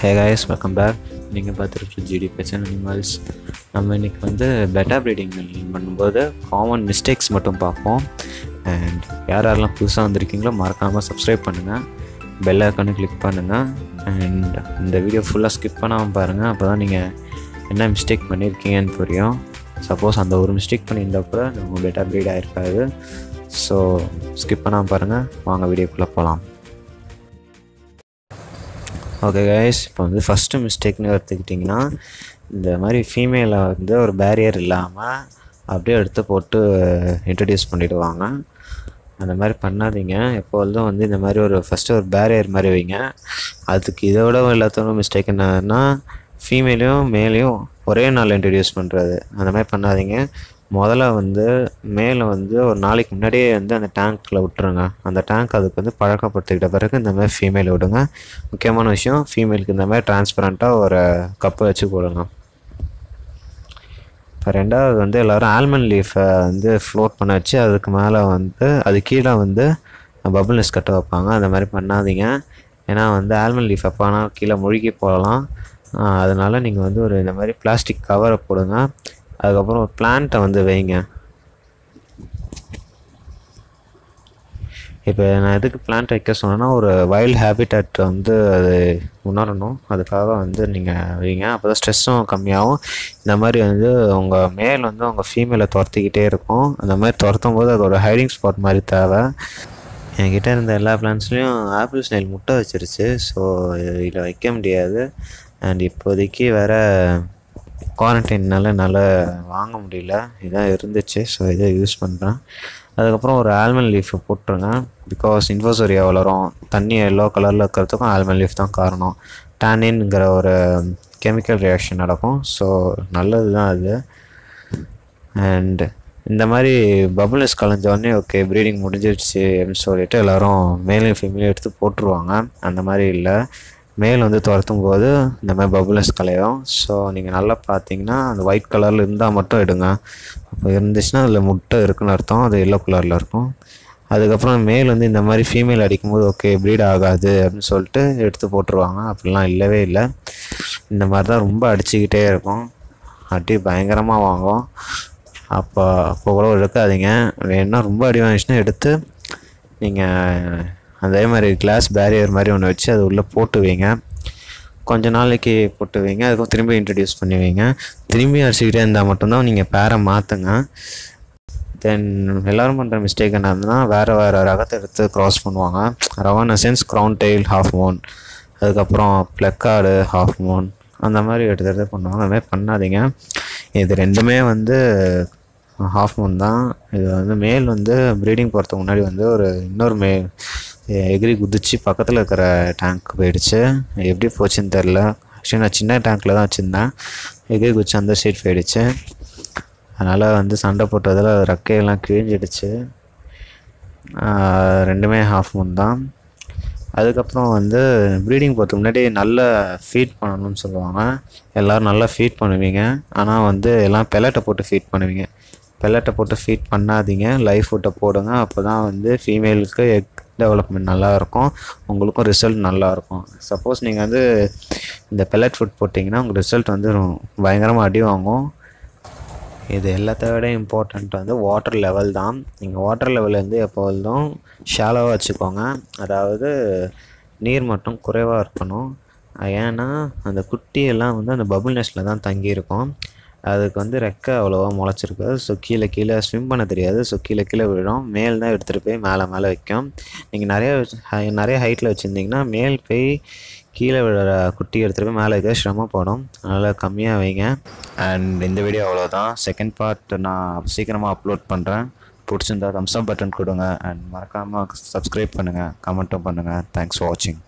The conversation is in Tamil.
ஹே காய்ஸ் வெல்கம் பேக் நீங்கள் பார்த்துருக்க ஜிடி பெச்சன் அனிமல்ஸ் நம்ம இன்றைக்கி வந்து பெட்டா ப்ரீடிங் பண்ணும்போது காமன் மிஸ்டேக்ஸ் மட்டும் பார்ப்போம் அண்ட் யார் யாரெல்லாம் புதுசாக வந்திருக்கீங்களோ மறக்காமல் சப்ஸ்கிரைப் பண்ணுங்கள் பெல் ஐக்கானு கிளிக் பண்ணுங்கள் அண்ட் இந்த வீடியோ ஃபுல்லாக ஸ்கிப் பண்ணாமல் பாருங்கள் அப்போ தான் நீங்கள் என்ன மிஸ்டேக் பண்ணியிருக்கீங்கன்னு புரியும் சப்போஸ் அந்த ஒரு மிஸ்டேக் பண்ணியிருந்தால் கூட நம்ம பெட்டா ப்ரீட் ஆகிருக்காது ஸோ ஸ்கிப் பண்ணாமல் பாருங்கள் வாங்க வீடியோக்குள்ளே போகலாம் ஓகே கைஸ் இப்போ வந்து ஃபஸ்ட்டு மிஸ்டேக்னு எடுத்துக்கிட்டிங்கன்னா இந்த மாதிரி ஃபீமேலை வந்து ஒரு பேரியர் இல்லாமல் அப்படியே எடுத்து போட்டு இன்ட்ரடியூஸ் பண்ணிவிடுவாங்க அந்த மாதிரி பண்ணாதீங்க எப்பொழுதும் வந்து இந்த மாதிரி ஒரு ஃபஸ்ட்டு ஒரு பேரியர் மாதிரி வைங்க அதுக்கு இதோட எல்லாத்தோட மிஸ்டேக் என்னன்னா ஃபீமேலையும் மேலேயும் ஒரே நாள் இன்ட்ரடியூஸ் பண்ணுறது அந்த மாதிரி பண்ணாதீங்க முதல்ல வந்து மேலே வந்து ஒரு நாளைக்கு முன்னாடியே வந்து அந்த டேங்க்கில் விட்டுருங்க அந்த டேங்க் அதுக்கு வந்து பழக்கப்படுத்திக்கிட்ட பிறகு இந்த மாதிரி ஃபீமேல் விடுங்க முக்கியமான விஷயம் ஃபீமேலுக்கு இந்த மாதிரி டிரான்ஸ்பரண்ட்டாக ஒரு கப்பு வச்சு போடுங்க இப்போ ரெண்டாவது வந்து எல்லோரும் ஆல்மண்ட் லீஃபை வந்து ஃப்ளோட் பண்ண வச்சு அதுக்கு மேலே வந்து அது கீழே வந்து பபுள் நெஸ் கட்ட வைப்பாங்க அந்த மாதிரி பண்ணாதீங்க ஏன்னா வந்து ஆல்மண்ட் லீஃப் ஆனால் கீழே முழுகி போகலாம் அதனால் நீங்கள் வந்து ஒரு இந்த மாதிரி பிளாஸ்டிக் கவரை போடுங்க அதுக்கப்புறம் ஒரு பிளான்ட்டை வந்து வைங்க இப்போ நான் எதுக்கு பிளான்ட் வைக்க சொன்னேன்னா ஒரு வைல்டு ஹேபிட்டட் வந்து அது உணரணும் அதுக்காக வந்து நீங்கள் வைங்க அப்போ தான் ஸ்ட்ரெஸ்ஸும் கம்மியாகும் இந்த மாதிரி வந்து உங்கள் மேல் வந்து உங்கள் ஃபீமேலை துரத்திக்கிட்டே இருக்கும் அந்த மாதிரி துரத்தும் போது அதோட ஹைடிங் ஸ்பாட் மாதிரி தேவை என்கிட்ட இருந்த எல்லா பிளான்ஸ்லேயும் ஆப்பிள் ஸ்னைல் முட்டை வச்சிருச்சு ஸோ இதில் வைக்க முடியாது அண்ட் இப்போதைக்கு வேறு குவாரண்டைனால் என்னால் வாங்க முடியல இதான் இருந்துச்சு ஸோ இதை யூஸ் பண்ணுறேன் அதுக்கப்புறம் ஒரு ஆல்மண்ட் லீஃப் போட்டுருங்க பிகாஸ் இன்ஃபோசோரியா வளரும் தண்ணி எல்லோ கலரில் இருக்கிறதுக்கும் ஆல்மண்ட் லீஃப் தான் காரணம் டேனின்ங்கிற ஒரு கெமிக்கல் ரியாக்ஷன் நடக்கும் ஸோ நல்லது தான் அது அண்ட் இந்த மாதிரி பபுள்ஸ் கலந்தோடனே ஓகே ப்ரீடிங் முடிஞ்சிடுச்சு அப்படின்னு சொல்லிட்டு எல்லோரும் மேலேயும் ஃபீமேலும் எடுத்து போட்டுருவாங்க அந்த மாதிரி இல்லை மேல் வந்து துரத்தும் போது இந்த மாதிரி பபுலஸ் கலையும் ஸோ நீங்கள் நல்லா பார்த்தீங்கன்னா அந்த ஒயிட் கலரில் இருந்தால் மட்டும் எடுங்க அப்போ இருந்துச்சுன்னா அதில் முட்டை இருக்குன்னு அர்த்தம் அது எல்லோ கலரில் இருக்கும் அதுக்கப்புறம் மேல் வந்து இந்த மாதிரி ஃபீமேல் அடிக்கும்போது ஓகே ப்ரீட் ஆகாது அப்படின்னு சொல்லிட்டு எடுத்து போட்டுருவாங்க அப்படிலாம் இல்லவே இல்லை இந்த மாதிரி தான் ரொம்ப அடிச்சுக்கிட்டே இருக்கும் அடி பயங்கரமாக வாங்கும் அப்போ அப்போ கூட எடுக்காதீங்க வேணும்னா ரொம்ப அடி வாங்கிச்சுன்னா எடுத்து நீங்கள் அதே மாதிரி கிளாஸ் பேரியர் மாதிரி ஒன்று வச்சு அது உள்ளே போட்டு வைங்க கொஞ்சம் நாளைக்கு போட்டு வைங்க அதுக்கும் திரும்பி இன்ட்ரடியூஸ் பண்ணி வைங்க திரும்பி அரிசிக்கிட்டே இருந்தால் மட்டும்தான் நீங்கள் பேரை மாற்றுங்க தென் எல்லோரும் பண்ணுற மிஸ்டேக் என்னதுன்னா வேறு வேறு ரகத்தை எடுத்து க்ராஸ் பண்ணுவாங்க ரவான சென்ஸ் க்ரௌன் டெய்ல் ஹாஃப் மோன் அதுக்கப்புறம் ப்ளக்கார்டு ஹாஃப் மோன் அந்த மாதிரி எடுத்து எடுத்து பண்ணுவாங்க அந்த மாதிரி பண்ணாதீங்க இது ரெண்டுமே வந்து ஹாஃப் மூன் தான் இது வந்து மேல் வந்து ப்ரீடிங் போகிறதுக்கு முன்னாடி வந்து ஒரு இன்னொரு மே எகிரி குதிச்சு பக்கத்தில் இருக்கிற டேங்க் போயிடுச்சு எப்படி போச்சுன்னு தெரில ஆக்சுவலி நான் சின்ன டேங்க்கில் தான் வச்சுருந்தேன் எகிரி குதிச்சு அந்த சைட் போயிடுச்சு அதனால் வந்து சண்டை போட்டதில் ரெக்கையெல்லாம் கிழிஞ்சிடுச்சு ரெண்டுமே ஹாஃப் மூன் தான் அதுக்கப்புறம் வந்து ப்ரீடிங் போகிறதுக்கு முன்னாடி நல்லா ஃபீட் பண்ணணும்னு சொல்லுவாங்க எல்லோரும் நல்லா ஃபீட் பண்ணுவீங்க ஆனால் வந்து எல்லாம் பெலட்டை போட்டு ஃபீட் பண்ணுவீங்க பெலட்டை போட்டு ஃபீட் பண்ணாதீங்க லைஃப் ஃபுட்டை போடுங்க அப்போ தான் வந்து ஃபீமேலுக்கு எக் டெவலப்மெண்ட் நல்லாயிருக்கும் உங்களுக்கும் ரிசல்ட் நல்லாயிருக்கும் சப்போஸ் நீங்கள் வந்து இந்த பெலட் ஃபுட் போட்டிங்கன்னா உங்கள் ரிசல்ட் வந்து பயங்கரமாக அடி வாங்கும் இது எல்லாத்த விட இம்பார்ட்டண்ட் வந்து வாட்டர் லெவல் தான் நீங்கள் வாட்டர் லெவல் வந்து எப்போதும் ஷாலோவாக வச்சுக்கோங்க அதாவது நீர் மட்டும் குறைவாக இருக்கணும் ஏன்னா அந்த குட்டியெல்லாம் வந்து அந்த பபுள் நெஸ்டில் தான் தங்கியிருக்கும் அதுக்கு வந்து ரெக்கை அவ்வளோவா முளைச்சிருக்காது ஸோ கீழே கீழே ஸ்விம் பண்ண தெரியாது ஸோ கீழே கீழே விழும் மேல் தான் எடுத்துகிட்டு போய் மேலே மேலே வைக்கும் நீங்கள் நிறைய நிறைய ஹைட்டில் வச்சுருந்தீங்கன்னா மேல் போய் கீழே விழுற குட்டி எடுத்துகிட்டு போய் மேலே வைக்க சிரமப்படும் அதனால் கம்மியாக வைங்க அண்ட் இந்த வீடியோ அவ்வளோதான் செகண்ட் பார்ட் நான் சீக்கிரமாக அப்லோட் பண்ணுறேன் பிடிச்சிருந்தா தம்ஸ் அப் பட்டன் கொடுங்க அண்ட் மறக்காமல் சப்ஸ்கிரைப் பண்ணுங்கள் கமெண்ட்டும் பண்ணுங்கள் தேங்க்ஸ் ஃபார் வாட்சிங்